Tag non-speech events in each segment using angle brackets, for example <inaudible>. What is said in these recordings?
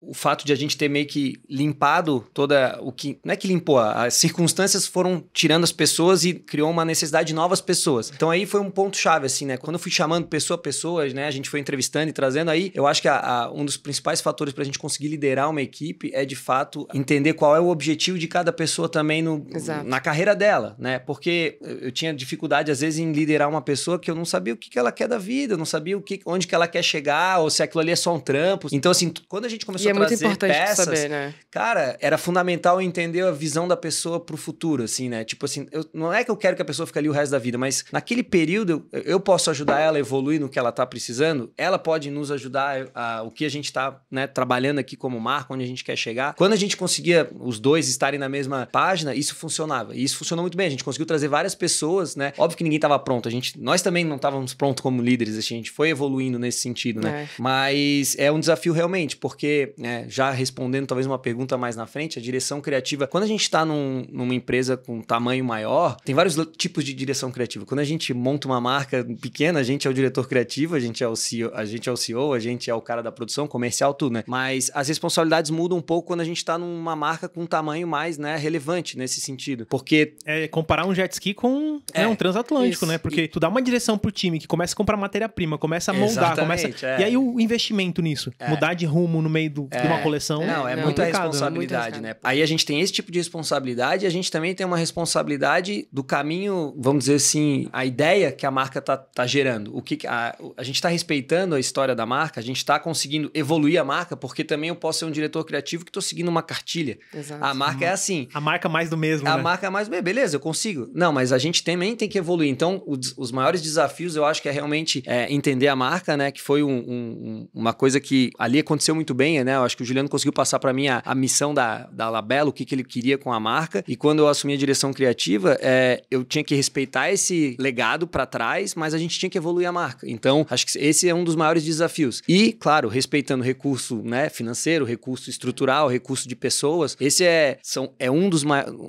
o fato de a gente ter meio que limpado toda o que. Não é que limpou, as circunstâncias foram tirando as pessoas e criou uma necessidade de novas pessoas. Então aí foi um ponto-chave, assim, né? Quando eu fui chamando pessoa a pessoas, né? A gente foi entrevistando e trazendo aí. Eu acho que a, a, um dos principais fatores para a gente conseguir liderar uma equipe é, de fato, entender qual é o objetivo de cada pessoa também no, na carreira dela, né? Porque eu tinha dificuldade, às vezes, em liderar uma pessoa que eu não sabia o que, que ela quer da vida, eu não sabia o que, onde que ela quer chegar, ou se aquilo ali é só um trampo. Então, assim, quando a gente começou e é muito importante peças. Saber, né? Cara, era fundamental entender a visão da pessoa pro futuro, assim, né? Tipo assim, eu, não é que eu quero que a pessoa fique ali o resto da vida, mas naquele período eu, eu posso ajudar ela a evoluir no que ela tá precisando, ela pode nos ajudar a, a o que a gente tá, né, trabalhando aqui como marca, onde a gente quer chegar. Quando a gente conseguia os dois estarem na mesma página, isso funcionava. E isso funcionou muito bem. A gente conseguiu trazer várias pessoas, né? Óbvio que ninguém tava pronto. A gente, nós também não estávamos prontos como líderes, assim, a gente foi evoluindo nesse sentido, né? É. Mas é um desafio realmente, porque né, já respondendo talvez uma pergunta mais na frente, a direção criativa. Quando a gente está num, numa empresa com tamanho maior, tem vários tipos de direção criativa. Quando a gente monta uma marca pequena, a gente é o diretor criativo, a gente é o CEO, a gente é o CEO, a gente é o cara da produção, comercial, tudo, né? Mas as responsabilidades mudam um pouco quando a gente está numa marca com um tamanho mais, né, relevante nesse sentido. Porque é comparar um jet ski com né, é, né, um transatlântico, isso, né? Porque e... tu dá uma direção pro time que começa a comprar matéria-prima, começa a moldar, Exatamente, começa é. E aí o investimento nisso, é. mudar de rumo no meio do é, de uma é. coleção. Não, é, é né? muita responsabilidade, né? Aí a gente tem esse tipo de responsabilidade e a gente também tem uma responsabilidade do caminho, vamos dizer assim, a ideia que a marca tá, tá gerando. O que a, a gente está respeitando a história da marca, a gente está conseguindo evoluir a marca, porque também eu posso ser um diretor criativo que estou seguindo uma cartilha. Exato. A marca é assim. A marca é mais do mesmo. A né? marca é mais do mesmo. Beleza, eu consigo. Não, mas a gente também tem que evoluir. Então, os, os maiores desafios eu acho que é realmente é, entender a marca, né? Que foi um, um, uma coisa que ali aconteceu muito bem, né? Eu acho que o Juliano conseguiu passar para mim a, a, missão da, da Labela, o que, que ele queria com a marca. E quando eu assumi a direção criativa, é, eu tinha que respeitar esse legado para trás, mas a gente tinha que evoluir a marca. Então, acho que esse é um dos maiores desafios. E, claro, respeitando recurso né, financeiro, recurso estrutural, recurso de pessoas, esse é, são, é um dos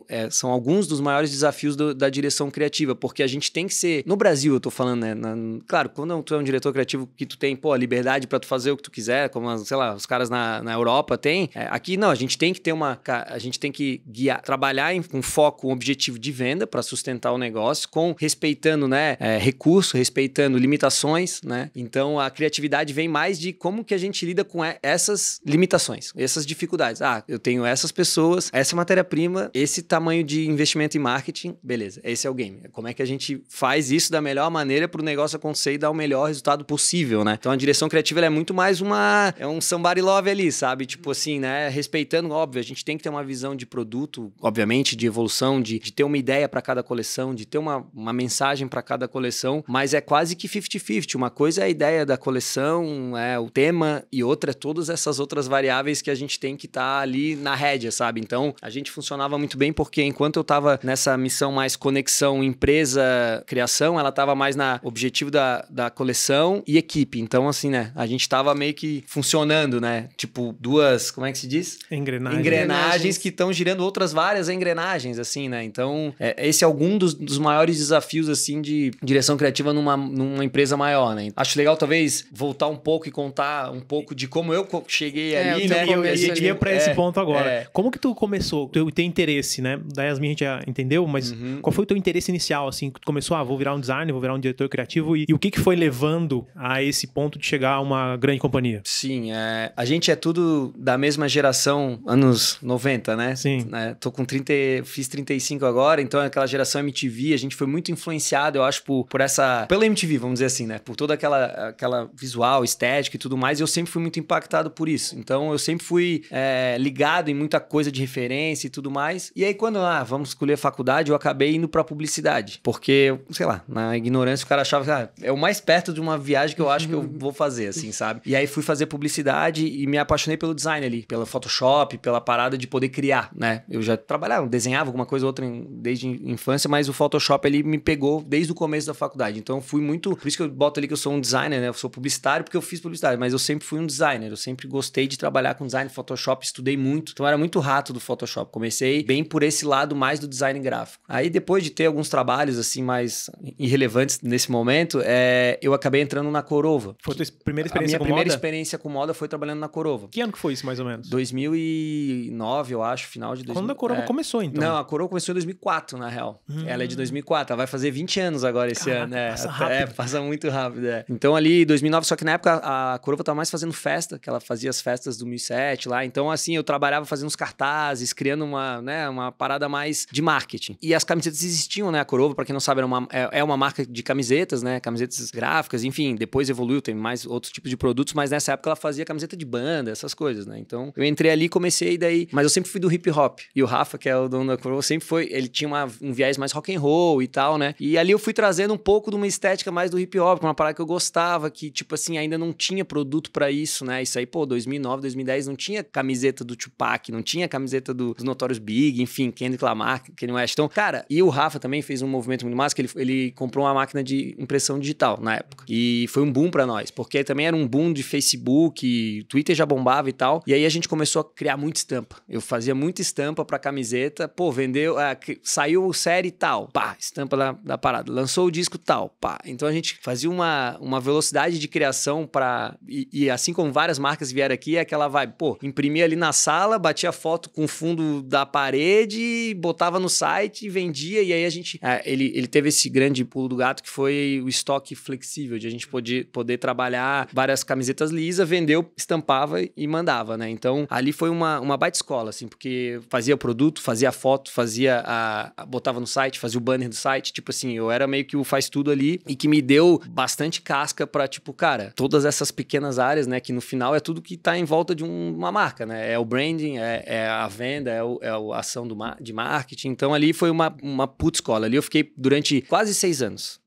é, são alguns dos maiores desafios do, da direção criativa, porque a gente tem que ser. No Brasil, eu tô falando, né? Na, claro, quando tu é um diretor criativo que tu tem, pô, liberdade para tu fazer o que tu quiser, como, sei lá, os caras na na, Europa tem. É, aqui não, a gente tem que ter uma. A gente tem que guiar, trabalhar em, com foco, um objetivo de venda para sustentar o negócio, com respeitando né, é, recurso, respeitando limitações, né? Então a criatividade vem mais de como que a gente lida com é, essas limitações, essas dificuldades. Ah, eu tenho essas pessoas, essa matéria-prima, esse tamanho de investimento em marketing, beleza, esse é o game. Como é que a gente faz isso da melhor maneira para o negócio acontecer e dar o melhor resultado possível, né? Então a direção criativa é muito mais uma. É um somebody love ali sabe? Tipo assim, né? Respeitando, óbvio, a gente tem que ter uma visão de produto, obviamente, de evolução, de, de ter uma ideia para cada coleção, de ter uma, uma mensagem para cada coleção, mas é quase que 50-50. Uma coisa é a ideia da coleção, é o tema, e outra é todas essas outras variáveis que a gente tem que estar tá ali na rédea, sabe? Então, a gente funcionava muito bem porque enquanto eu estava nessa missão mais conexão empresa-criação, ela estava mais na objetivo da, da coleção e equipe. Então, assim, né? A gente estava meio que funcionando, né? Tipo, tipo duas, como é que se diz? Engrenagens. Engrenagens que estão girando outras várias engrenagens, assim, né? Então, é, esse é algum dos, dos maiores desafios, assim, de direção criativa numa, numa empresa maior, né? Acho legal, talvez, voltar um pouco e contar um pouco de como eu cheguei é, ali, né? Eu, ia pra é, esse ponto agora. É. Como que tu começou? tu teu interesse, né? Da Yasmin a gente já entendeu, mas uhum. qual foi o teu interesse inicial, assim? Tu começou, ah, vou virar um designer, vou virar um diretor criativo. E, e o que, que foi levando a esse ponto de chegar a uma grande companhia? Sim, é, a gente é tudo tudo da mesma geração, anos 90, né? Sim. É, tô com 30, fiz 35 agora, então é aquela geração MTV, a gente foi muito influenciado, eu acho, por, por essa. pela MTV, vamos dizer assim, né? Por toda aquela, aquela visual, estética e tudo mais, e eu sempre fui muito impactado por isso. Então eu sempre fui é, ligado em muita coisa de referência e tudo mais. E aí, quando, ah, vamos escolher a faculdade, eu acabei indo pra publicidade. Porque, sei lá, na ignorância o cara achava que ah, é o mais perto de uma viagem que eu acho que eu <laughs> vou fazer, assim, sabe? E aí fui fazer publicidade e me apaixonei pelo design ali, pelo Photoshop, pela parada de poder criar, né? Eu já trabalhava, desenhava alguma coisa ou outra em, desde infância, mas o Photoshop ele me pegou desde o começo da faculdade. Então eu fui muito, por isso que eu boto ali que eu sou um designer, né? Eu sou publicitário porque eu fiz publicidade, mas eu sempre fui um designer, eu sempre gostei de trabalhar com design, Photoshop, estudei muito. Então era muito rato do Photoshop. Comecei bem por esse lado mais do design gráfico. Aí depois de ter alguns trabalhos assim mais irrelevantes nesse momento, é, eu acabei entrando na Corova. Foi a tua primeira experiência a minha com primeira moda? experiência com moda foi trabalhando na Corova novo. Que ano que foi isso, mais ou menos? 2009, eu acho, final de... 2009. Quando a Coroa é... começou, então? Não, a Coroa começou em 2004, na real. Hum. Ela é de 2004, ela vai fazer 20 anos agora esse Caraca, ano. É, passa rápido. É, passa muito rápido, é. Então ali, 2009, só que na época a Coroa tava mais fazendo festa, que ela fazia as festas do 2007 lá. Então assim, eu trabalhava fazendo uns cartazes, criando uma, né, uma parada mais de marketing. E as camisetas existiam, né? A Coroa para quem não sabe, era uma, é, é uma marca de camisetas, né? Camisetas gráficas, enfim. Depois evoluiu, tem mais outros tipos de produtos, mas nessa época ela fazia camiseta de banda, banda, essas coisas, né? Então, eu entrei ali, comecei daí, mas eu sempre fui do hip hop. E o Rafa, que é o dono da Coroa, sempre foi, ele tinha uma, um viés mais rock and roll e tal, né? E ali eu fui trazendo um pouco de uma estética mais do hip hop, uma parada que eu gostava, que tipo assim, ainda não tinha produto para isso, né? Isso aí, pô, 2009, 2010 não tinha camiseta do Tupac, não tinha camiseta do, dos Notórios Big, enfim, Kendrick Lamar, Kanye West. Então, cara, e o Rafa também fez um movimento muito massa, que ele, ele comprou uma máquina de impressão digital na época. E foi um boom para nós, porque também era um boom de Facebook, Twitter já bom bombava e tal. E aí a gente começou a criar muita estampa. Eu fazia muita estampa pra camiseta. Pô, vendeu, é, saiu série tal, pá, estampa da, da parada. Lançou o disco tal, pá. Então a gente fazia uma, uma velocidade de criação pra. E, e assim como várias marcas vieram aqui, é aquela vibe, pô, imprimia ali na sala, batia foto com o fundo da parede, botava no site, vendia. E aí a gente. É, ele, ele teve esse grande pulo do gato que foi o estoque flexível, de a gente poder, poder trabalhar várias camisetas lisas, vendeu, estampava e mandava, né? Então, ali foi uma, uma baita escola, assim, porque fazia o produto, fazia a foto, fazia a, a, botava no site, fazia o banner do site, tipo assim, eu era meio que o faz tudo ali e que me deu bastante casca para tipo, cara, todas essas pequenas áreas, né, que no final é tudo que tá em volta de um, uma marca, né? É o branding, é, é a venda, é, o, é a ação do, de marketing. Então, ali foi uma, uma puta escola. Ali eu fiquei durante quase seis anos.